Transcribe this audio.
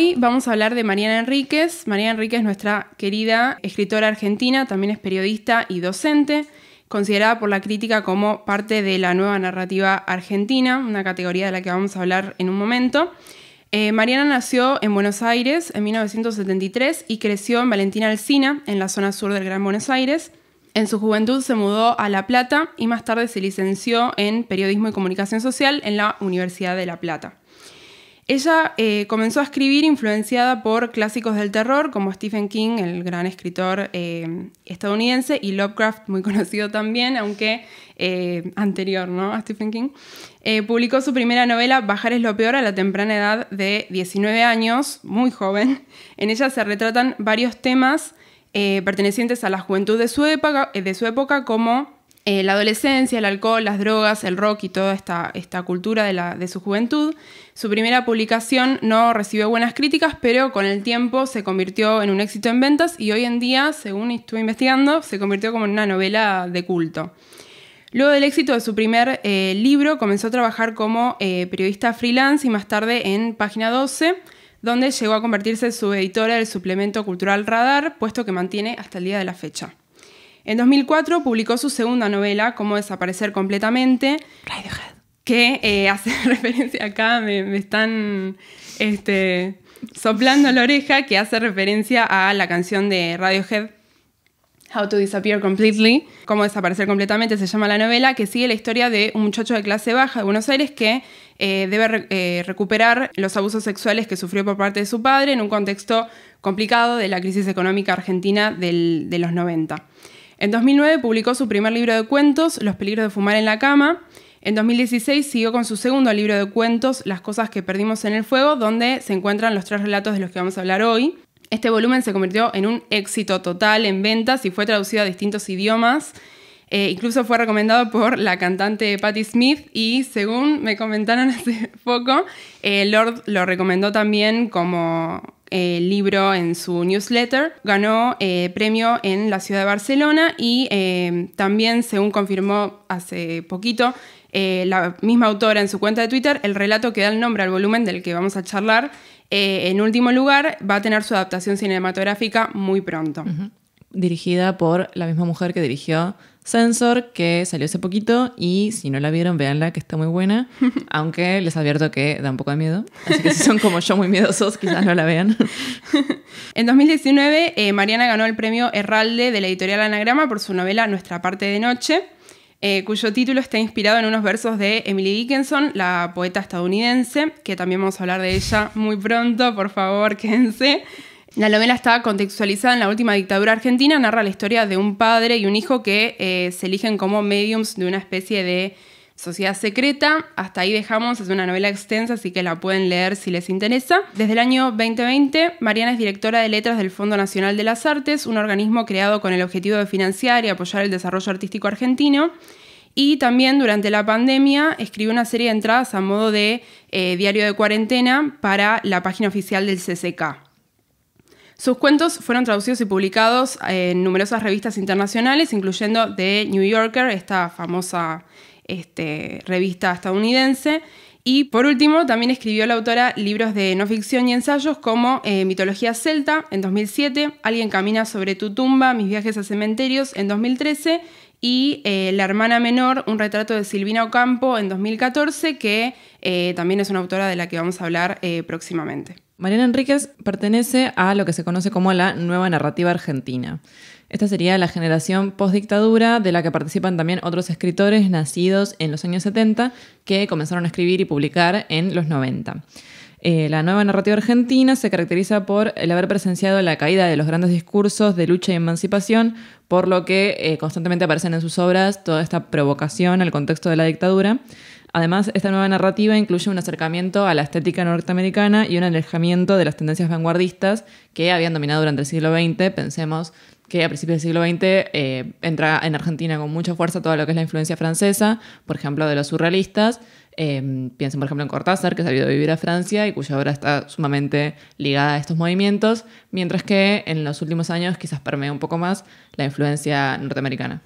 hoy vamos a hablar de Mariana Enríquez. Mariana Enríquez, es nuestra querida escritora argentina, también es periodista y docente, considerada por la crítica como parte de la nueva narrativa argentina, una categoría de la que vamos a hablar en un momento. Eh, Mariana nació en Buenos Aires en 1973 y creció en Valentina Alsina, en la zona sur del Gran Buenos Aires. En su juventud se mudó a La Plata y más tarde se licenció en Periodismo y Comunicación Social en la Universidad de La Plata. Ella eh, comenzó a escribir influenciada por clásicos del terror como Stephen King, el gran escritor eh, estadounidense, y Lovecraft, muy conocido también, aunque eh, anterior ¿no? a Stephen King. publicó su primera novela, Bajar es lo peor, a la temprana edad de 19 años, muy joven. En ella se retratan varios temas pertenecientes a la juventud de su época como eh, la adolescencia, el alcohol, las drogas, el rock y toda esta, cultura de, su juventud. Su primera publicación no recibió buenas críticas, pero con el tiempo se convirtió en un éxito en ventas y hoy en día, según estuve investigando, se convirtió como en una novela de culto. Luego del éxito de su primer eh, libro, comenzó a trabajar como eh, periodista freelance y más tarde en Página 12, donde llegó a convertirse en su editora del suplemento cultural Radar, puesto que mantiene hasta el día de la fecha. En 2004 publicó su segunda novela, Cómo desaparecer completamente. Radiohead. Que eh, hace referencia acá, me, están este, soplando la oreja, que hace referencia a la canción de Radiohead, How to Disappear Completely, Cómo desaparecer completamente, se llama la novela, que sigue la historia de un muchacho de clase baja de Buenos Aires que eh, debe eh, recuperar los abusos sexuales que sufrió por parte de su padre en un contexto complicado de la crisis económica argentina de los 90. En 2009 publicó su primer libro de cuentos, Los peligros de fumar en la cama. En 2016 siguió con su segundo libro de cuentos, Las cosas que perdimos en el fuego, donde se encuentran los tres relatos de los que vamos a hablar hoy. Este volumen se convirtió en un éxito total en ventas y fue traducido a distintos idiomas. Eh, incluso fue recomendado por la cantante Patti Smith y según me comentaron hace poco, eh, Lord lo recomendó también como el eh, libro en su newsletter. Ganó eh, premio en la ciudad de Barcelona y eh, también, según confirmó hace poquito, la misma autora en su cuenta de Twitter, el relato que da el nombre al volumen del que vamos a charlar, en último lugar, va a tener su adaptación cinematográfica muy pronto dirigida por la misma mujer que dirigió Sensor, que salió hace poquito y si no la vieron, véanla, que está muy buena, aunque les advierto que da un poco de miedo, así que si son como yo muy miedosos, quizás no la vean. En 2019, eh, Mariana ganó el premio Herralde de la editorial Anagrama por su novela Nuestra parte de noche. Eh, cuyo título está inspirado en unos versos de Emily Dickinson, la poeta estadounidense, que también vamos a hablar de ella muy pronto, por favor, quédense. La novela está contextualizada en la última dictadura argentina, narra la historia de un padre y un hijo que eh, se eligen como mediums de una especie de sociedad secreta. Hasta ahí dejamos, es una novela extensa, así que la pueden leer si les interesa. Desde el año 2020, Mariana es directora de letras del Fondo Nacional de las Artes, un organismo creado con el objetivo de financiar y apoyar el desarrollo artístico argentino. Y también durante la pandemia escribió una serie de entradas a modo de eh, diario de cuarentena para la página oficial del CCK. Sus cuentos fueron traducidos y publicados en numerosas revistas internacionales, incluyendo The New Yorker, esta famosa este, revista estadounidense. Y por último, también escribió la autora libros de no ficción y ensayos como eh, Mitología Celta en 2007, Alguien camina sobre tu tumba, Mis viajes a cementerios en 2013 y eh, La hermana menor, un retrato de Silvina Ocampo en 2014, que eh, también es una autora de la que vamos a hablar próximamente. Mariana Enríquez pertenece a lo que se conoce como la nueva narrativa argentina. Esta sería la generación postdictadura de la que participan también otros escritores nacidos en los años 70 que comenzaron a escribir y publicar en los 90. Eh, la nueva narrativa argentina se caracteriza por el haber presenciado la caída de los grandes discursos de lucha y emancipación, por lo que eh, constantemente aparecen en sus obras toda esta provocación al contexto de la dictadura. Además, esta nueva narrativa incluye un acercamiento a la estética norteamericana y un alejamiento de las tendencias vanguardistas que habían dominado durante el siglo XX. Pensemos que a principios del siglo XX eh, entra en Argentina con mucha fuerza todo lo que es la influencia francesa, por ejemplo, de los surrealistas. Eh, piensen, por ejemplo, en Cortázar, que salido a vivir a Francia y cuya obra está sumamente ligada a estos movimientos, mientras que en los últimos años quizás permea un poco más la influencia norteamericana.